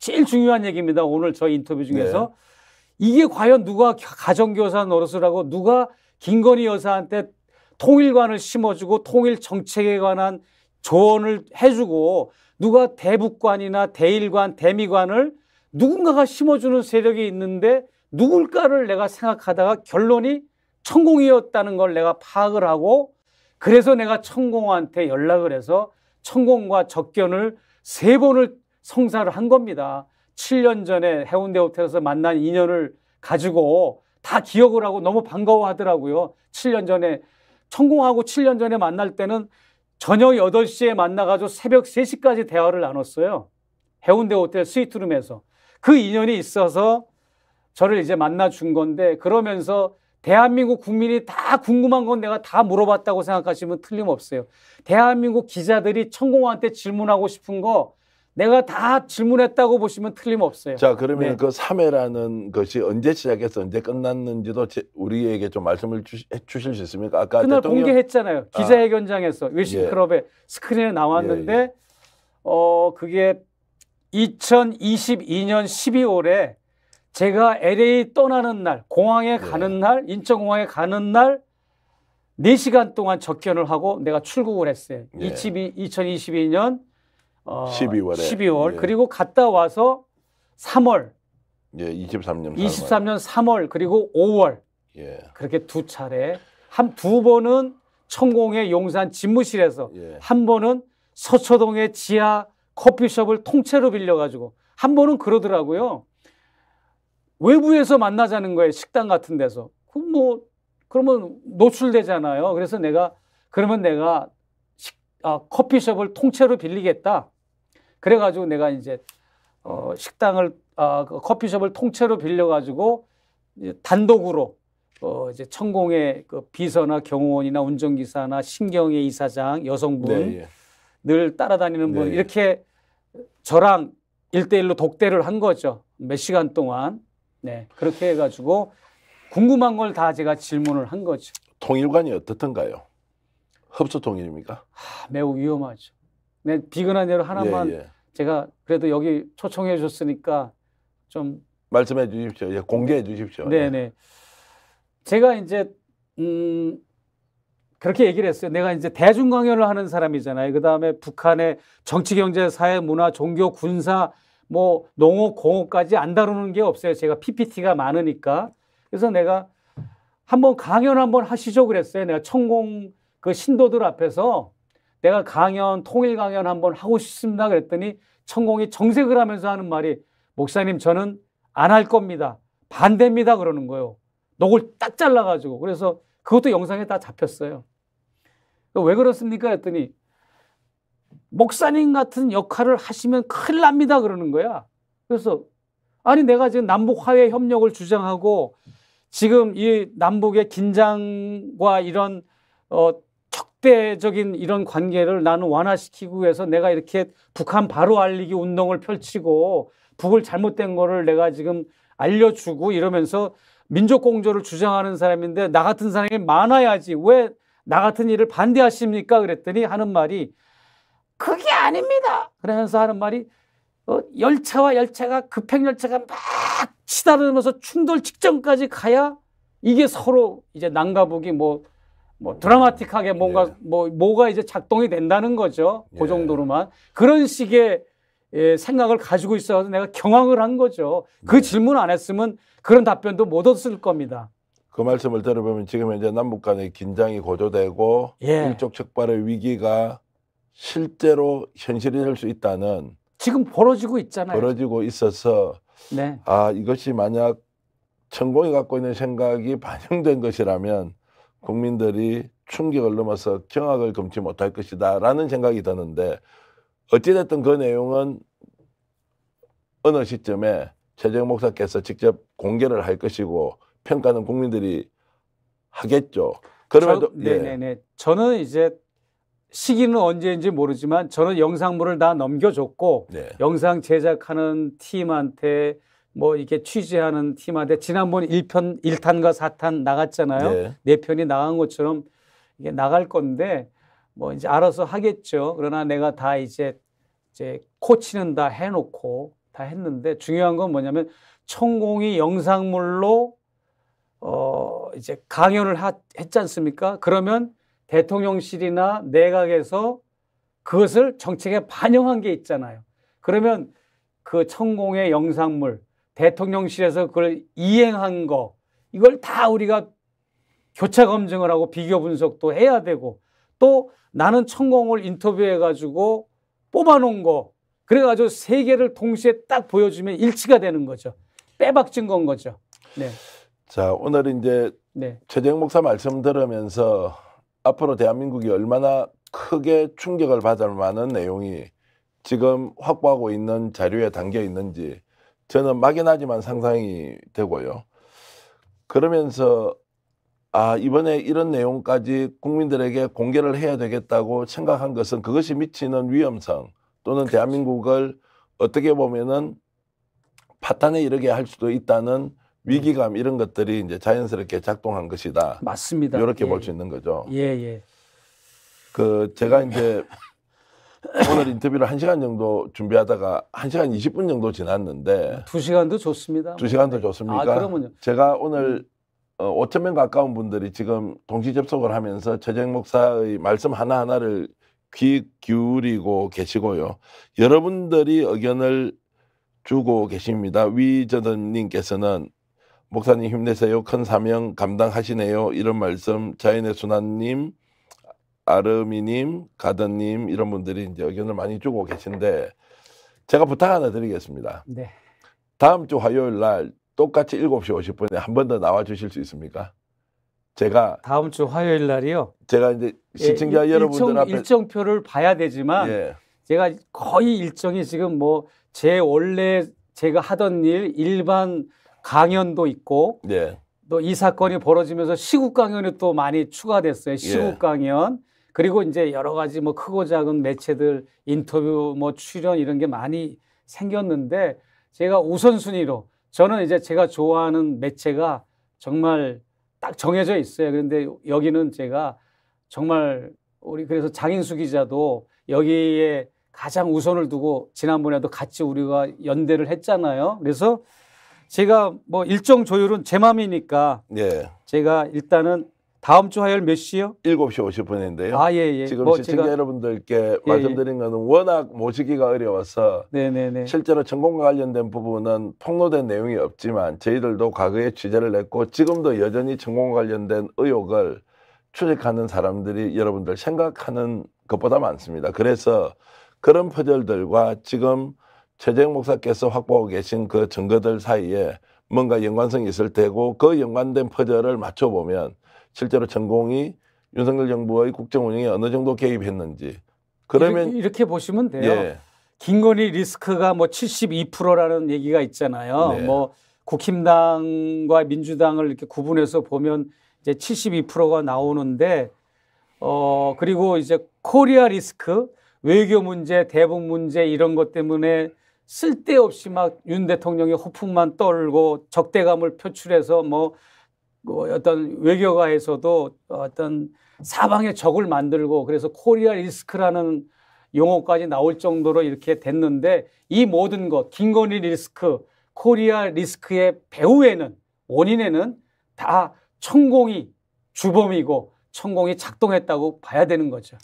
제일 중요한 얘기입니다. 오늘 저 인터뷰 중에서 네. 이게 과연 누가 가정교사 노릇을 하고 누가 김건희 여사한테 통일관을 심어주고 통일 정책에 관한 조언을 해주고 누가 대북관이나 대일관, 대미관을 누군가가 심어주는 세력이 있는데 누굴까를 내가 생각하다가 결론이 천공이었다는 걸 내가 파악을 하고 그래서 내가 천공한테 연락을 해서 천공과 적견을 세 번을 성사를 한 겁니다. 7년 전에 해운대 호텔에서 만난 인연을 가지고 다 기억을 하고 너무 반가워 하더라고요. 7년 전에 천공하고 7년 전에 만날 때는 저녁 8시에 만나가지고 새벽 3시까지 대화를 나눴어요. 해운대 호텔 스위트룸에서. 그 인연이 있어서 저를 이제 만나준 건데 그러면서 대한민국 국민이 다 궁금한 건 내가 다 물어봤다고 생각하시면 틀림없어요. 대한민국 기자들이 천공한테 질문하고 싶은 거 내가 다 질문했다고 보시면 틀림없어요. 자, 그러면 네. 그 3회라는 것이 언제 시작해서 언제 끝났는지도 제, 우리에게 좀 말씀을 주시, 주실 수 있습니까? 아까 그날 대통령... 공개했잖아요. 아. 기자회견장에서 아. 외식클럽에 예. 스크린에 나왔는데 예, 예. 어, 그게 2022년 12월에 제가 LA 떠나는 날, 공항에 예. 가는 날, 인천공항에 가는 날 4시간 동안 접견을 하고 내가 출국을 했어요. 22, 예. 2022년 어, 12월에 12월 예. 그리고 갔다 와서 3월 예, 23년 23년 3월 그리고 5월 예. 그렇게 두 차례 한 두 번은 천공의 용산 집무실에서 예. 한 번은 서초동의 지하 커피숍을 통째로 빌려가지고 한 번은 그러더라고요. 외부에서 만나자는 거예요. 식당 같은 데서. 그럼 뭐, 그러면 노출되잖아요. 그래서 내가, 그러면 내가 아, 커피숍을 통째로 빌리겠다. 그래가지고 내가 이제 어, 식당을 아, 그 커피숍을 통째로 빌려가지고 단독으로 어, 이제 천공의 그 비서나 경호원이나 운전기사나 신경의 이사장 여성분 네, 예. 늘 따라다니는 분 네, 예. 이렇게 예. 저랑 일대일로 독대를 한 거죠. 몇 시간 동안. 네. 그렇게 해가지고 궁금한 걸 다 제가 질문을 한 거죠. 통일관이 어떻던가요? 흡수 통일입니까? 하, 매우 위험하죠. 내 네, 비근한 예로 하나만 예, 예. 제가 그래도 여기 초청해 주셨으니까 좀 말씀해 주십시오. 예, 공개해 주십시오. 네네. 예. 네. 제가 이제 음 그렇게 얘기를 했어요. 내가 이제 대중 강연을 하는 사람이잖아요. 그 다음에 북한의 정치, 경제, 사회, 문화, 종교, 군사, 뭐 농업, 공업까지 안 다루는 게 없어요. 제가 PPT가 많으니까. 그래서 내가 한번 강연 한번 하시죠 그랬어요. 내가 천공 그 신도들 앞에서 내가 강연, 통일 강연 한번 하고 싶습니다. 그랬더니 천공이 정색을 하면서 하는 말이 목사님 저는 안 할 겁니다. 반대입니다. 그러는 거예요. 녹을 딱 잘라가지고. 그래서 그것도 영상에 다 잡혔어요. 그러니까 왜 그렇습니까? 했더니 목사님 같은 역할을 하시면 큰일 납니다. 그러는 거야. 그래서 아니 내가 지금 남북 화해 협력을 주장하고 지금 이 남북의 긴장과 이런 어, 적대적인 이런 관계를 나는 완화시키기 위해서 내가 이렇게 북한 바로 알리기 운동을 펼치고 북을 잘못된 거를 내가 지금 알려주고 이러면서 민족 공조를 주장하는 사람인데 나 같은 사람이 많아야지 왜 나 같은 일을 반대하십니까 그랬더니 하는 말이 그게 아닙니다 그러면서 하는 말이 어, 열차와 열차가 급행 열차가 막치달으면서 충돌 직전까지 가야 이게 서로 이제 난가북이 뭐뭐 드라마틱하게 뭔가 네. 뭐 뭐가 이제 작동이 된다는 거죠. 그 예. 정도로만 그런 식의 예, 생각을 가지고 있어서 내가 경황을 한 거죠. 그 네. 질문 안 했으면 그런 답변도 못 얻었을 겁니다. 그 말씀을 들어보면 지금 이제 남북 간의 긴장이 고조되고 예. 일촉 척발의 위기가 실제로 현실이 될 수 있다는 지금 벌어지고 있잖아요. 벌어지고 있어서 네. 아 이것이 만약 천공이 갖고 있는 생각이 반영된 것이라면 국민들이 충격을 넘어서 경악을 금치 못할 것이다라는 생각이 드는데 어찌됐든 그 내용은 어느 시점에 최재형 목사께서 직접 공개를 할 것이고 평가는 국민들이 하겠죠. 그럼에도 네, 예. 네, 네. 저는 이제 시기는 언제인지 모르지만 저는 영상물을 다 넘겨줬고 네. 영상 제작하는 팀한테 뭐 이렇게 취재하는 팀한테 지난번 1편 1탄과 4탄 나갔잖아요. 네. 4편이 나간 것처럼 이게 나갈 건데 뭐 이제 알아서 하겠죠. 그러나 내가 다 이제 이제 코치는 다 해놓고 다 했는데 중요한 건 뭐냐면 천공이 영상물로 어 이제 강연을 하, 했지 않습니까? 그러면 대통령실이나 내각에서 그것을 정책에 반영한 게 있잖아요. 그러면 그 천공의 영상물 대통령실에서 그걸 이행한 거 이걸 다 우리가 교차 검증을 하고 비교 분석도 해야 되고 또 나는 천공을 인터뷰해 가지고 뽑아놓은 거 그래가지고 세 개를 동시에 딱 보여주면 일치가 되는 거죠. 빼박진 건 거죠. 네. 자 오늘 이제 네. 최재형 목사 말씀 들으면서 앞으로 대한민국이 얼마나 크게 충격을 받을 만한 내용이 지금 확보하고 있는 자료에 담겨 있는지 저는 막연하지만 상상이 되고요. 그러면서 아, 이번에 이런 내용까지 국민들에게 공개를 해야 되겠다고 생각한 것은 그것이 미치는 위험성 또는 그렇 대한민국을 어떻게 보면은 파탄에 이르게 할 수도 있다는 위기감 이런 것들이 이제 자연스럽게 작동한 것이다. 맞습니다. 이렇게 예. 볼수 있는 거죠. 예, 예. 그 제가 이제 오늘 인터뷰를 1시간 정도 준비하다가 1시간 20분 정도 지났는데 2시간도 좋습니다. 2시간도 좋습니까? 아, 그러면요. 제가 오늘 5천 음. 어, 명 가까운 분들이 지금 동시 접속을 하면서 최재형 목사의 말씀 하나하나를 귀 기울이고 계시고요. 여러분들이 의견을 주고 계십니다. 위저더님께서는 목사님 힘내세요. 큰 사명 감당하시네요. 이런 말씀 자연의 순환님 아르미님, 가든님 이런 분들이 이제 의견을 많이 주고 계신데 제가 부탁 하나 드리겠습니다. 네. 다음 주 화요일 날 똑같이 7시 50분에 한 번 더 나와 주실 수 있습니까? 제가 다음 주 화요일 날이요. 제가 이제 예, 시청자 예, 여러분들 일정, 앞에 일정표를 봐야 되지만 예. 제가 거의 일정이 지금 뭐 제 원래 제가 하던 일 일반 강연도 있고 예. 또이 사건이 벌어지면서 시국 강연이 또 많이 추가됐어요. 예. 시국 강연 그리고 이제 여러 가지 뭐 크고 작은 매체들 인터뷰 뭐 출연 이런 게 많이 생겼는데 제가 우선순위로 저는 이제 제가 좋아하는 매체가 정말 딱 정해져 있어요. 그런데 여기는 제가 정말 우리 그래서 장인수 기자도 여기에 가장 우선을 두고 지난번에도 같이 우리가 연대를 했잖아요. 그래서 제가 뭐 일정 조율은 제 맘이니까 예. 제가 일단은 다음 주 화요일 몇 시요? 7시 50분인데요. 아, 예, 예. 지금 뭐 시청자 제가... 여러분들께 예, 예. 말씀드린 거는 워낙 모시기가 어려워서 네네네. 네, 네. 실제로 전공과 관련된 부분은 폭로된 내용이 없지만 저희들도 과거에 취재를 했고 지금도 여전히 전공과 관련된 의혹을 추적하는 사람들이 여러분들 생각하는 것보다 많습니다. 그래서 그런 퍼즐들과 지금 최재형 목사께서 확보하고 계신 그 증거들 사이에 뭔가 연관성이 있을 테고 그 연관된 퍼즐을 맞춰보면 실제로 전공이 윤석열 정부의 국정 운영에 어느 정도 개입했는지 그러면 이렇게, 이렇게 보시면 돼요. 예. 김건희 리스크가 뭐 72%라는 얘기가 있잖아요. 네. 뭐 국힘당과 민주당을 이렇게 구분해서 보면 이제 72%가 나오는데 어 그리고 이제 코리아 리스크 외교 문제, 대북 문제 이런 것 때문에 쓸데없이 막 윤 대통령의 호풍만 떨고 적대감을 표출해서 뭐, 뭐 어떤 외교가에서도 어떤 사방에 적을 만들고 그래서 코리아 리스크라는 용어까지 나올 정도로 이렇게 됐는데 이 모든 것, 김건희 리스크, 코리아 리스크의 배후에는 원인에는 다 천공이 주범이고 천공이 작동했다고 봐야 되는 거죠.